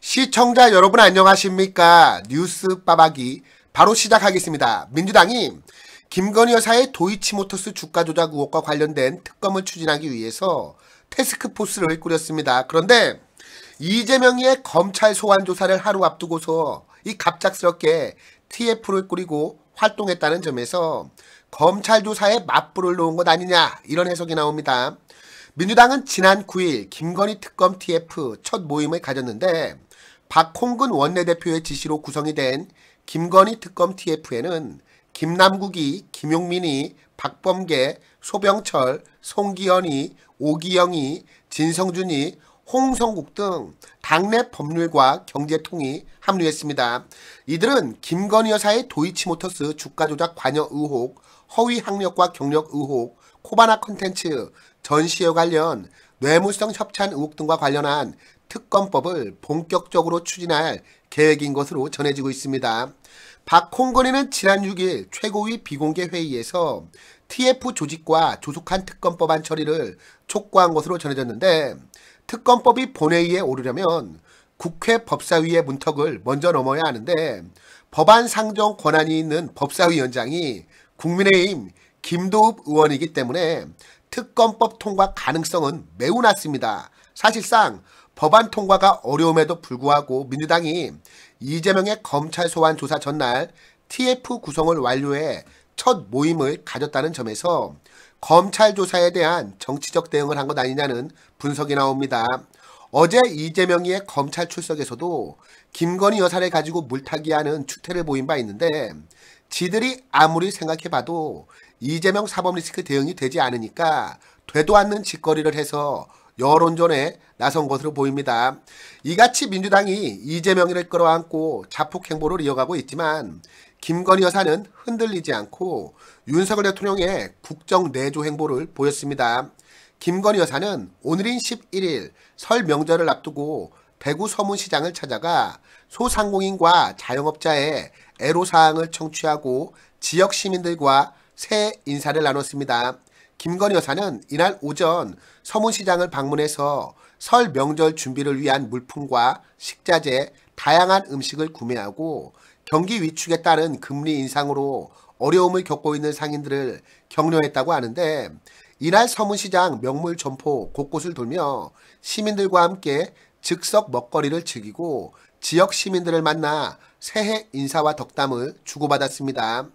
시청자 여러분 안녕하십니까 뉴스 빠박이 바로 시작하겠습니다. 민주당이 김건희 여사의 도이치모터스 주가 조작 의혹과 관련된 특검을 추진하기 위해서 테스크포스를 꾸렸습니다. 그런데 이재명의 검찰 소환 조사를 하루 앞두고서 이 갑작스럽게 TF를 꾸리고 활동했다는 점에서 검찰 조사에 맞불을 놓은 것 아니냐 이런 해석이 나옵니다. 민주당은 지난 9일 김건희 특검 TF 첫 모임을 가졌는데 박홍근 원내대표의 지시로 구성이 된 김건희 특검 TF에는 김남국이, 김용민이, 박범계, 소병철, 송기현이, 오기영이, 진성준이, 홍성국 등 당내 법률과 경제통이 합류했습니다. 이들은 김건희 여사의 도이치모터스 주가 조작 관여 의혹, 허위 학력과 경력 의혹, 코바나 컨텐츠, 전시회 관련 뇌물성 협찬 의혹 등과 관련한 특검법을 본격적으로 추진할 계획인 것으로 전해지고 있습니다. 박홍건이는 지난 6일 최고위 비공개 회의에서 TF 조직과 조속한 특검법안 처리를 촉구한 것으로 전해졌는데 특검법이 본회의에 오르려면 국회 법사위의 문턱을 먼저 넘어야 하는데 법안 상정 권한이 있는 법사위원장이 국민의힘 김도읍 의원이기 때문에 특검법 통과 가능성은 매우 낮습니다. 사실상 법안 통과가 어려움에도 불구하고 민주당이 이재명의 검찰 소환 조사 전날 TF 구성을 완료해 첫 모임을 가졌다는 점에서 검찰 조사에 대한 정치적 대응을 한 것 아니냐는 분석이 나옵니다. 어제 이재명이의 검찰 출석에서도 김건희 여사를 가지고 물타기하는 추태를 보인 바 있는데 지들이 아무리 생각해봐도 이재명 사법 리스크 대응이 되지 않으니까 되도 않는 짓거리를 해서 여론전에 나선 것으로 보입니다. 이같이 민주당이 이재명을 끌어안고 자폭 행보를 이어가고 있지만 김건희 여사는 흔들리지 않고 윤석열 대통령의 국정 내조 행보를 보였습니다. 김건희 여사는 오늘인 11일 설 명절을 앞두고 대구 서문시장을 찾아가 소상공인과 자영업자의 애로사항을 청취하고 지역 시민들과 새 인사를 나눴습니다. 김건희 여사는 이날 오전 서문시장을 방문해서 설 명절 준비를 위한 물품과 식자재, 다양한 음식을 구매하고 경기 위축에 따른 금리 인상으로 어려움을 겪고 있는 상인들을 격려했다고 하는데 이날 서문시장 명물 점포 곳곳을 돌며 시민들과 함께 즉석 먹거리를 즐기고 지역 시민들을 만나 새해 인사와 덕담을 주고받았습니다.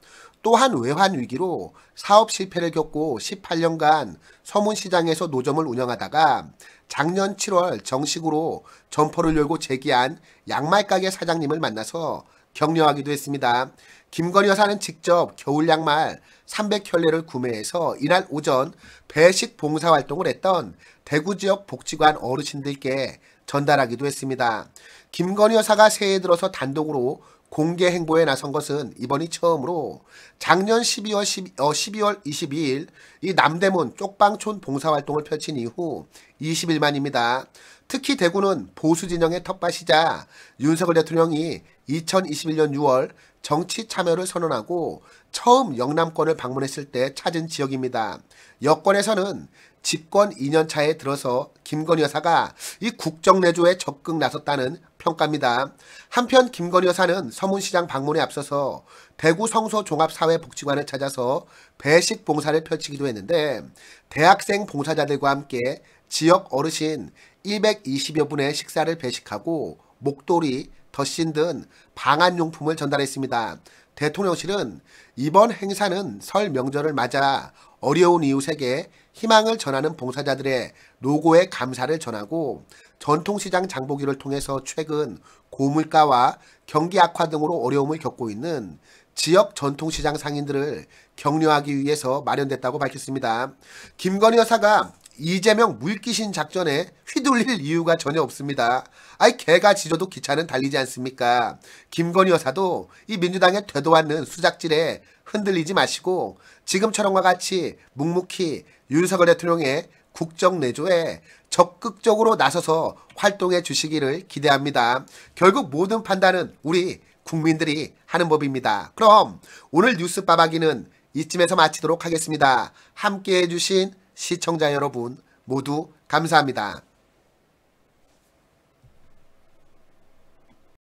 또한 외환 위기로 사업 실패를 겪고 18년간 서문시장에서 노점을 운영하다가 작년 7월 정식으로 점포를 열고 재기한 양말가게 사장님을 만나서 격려하기도 했습니다. 김건희 여사는 직접 겨울 양말 300켤레를 구매해서 이날 오전 배식 봉사활동을 했던 대구 지역 복지관 어르신들께 전달하기도 했습니다. 김건희 여사가 새해 들어서 단독으로 공개 행보에 나선 것은 이번이 처음으로 작년 12월, 12, 어, 12월 22일 이 남대문 쪽방촌 봉사활동을 펼친 이후 20일 만입니다. 특히 대구는 보수 진영의 텃밭이자 윤석열 대통령이 2021년 6월 정치 참여를 선언하고 처음 영남권을 방문했을 때 찾은 지역입니다. 여권에서는 집권 2년 차에 들어서 김건희 여사가 이 국정내조에 적극 나섰다는 평가입니다. 한편 김건희 여사는 서문시장 방문에 앞서서 대구 성소 종합사회복지관을 찾아서 배식 봉사를 펼치기도 했는데 대학생 봉사자들과 함께 지역 어르신 120여 분의 식사를 배식하고 목도리, 덧신 등 방한용품을 전달했습니다. 대통령실은 이번 행사는 설 명절을 맞아 어려운 이웃에게 희망을 전하는 봉사자들의 노고에 감사를 전하고 전통시장 장보기를 통해서 최근 고물가와 경기 악화 등으로 어려움을 겪고 있는 지역 전통시장 상인들을 격려하기 위해서 마련됐다고 밝혔습니다. 김건희 여사가 이재명 물귀신 작전에 휘둘릴 이유가 전혀 없습니다. 아이 개가 지져도 기차는 달리지 않습니까? 김건희 여사도 이 민주당의 되도 않는 수작질에 흔들리지 마시고 지금처럼과 같이 묵묵히 윤석열 대통령의 국정 내조에 적극적으로 나서서 활동해 주시기를 기대합니다. 결국 모든 판단은 우리 국민들이 하는 법입니다. 그럼 오늘 뉴스 빠박이는 이쯤에서 마치도록 하겠습니다. 함께 해주신 시청자 여러분 모두 감사합니다.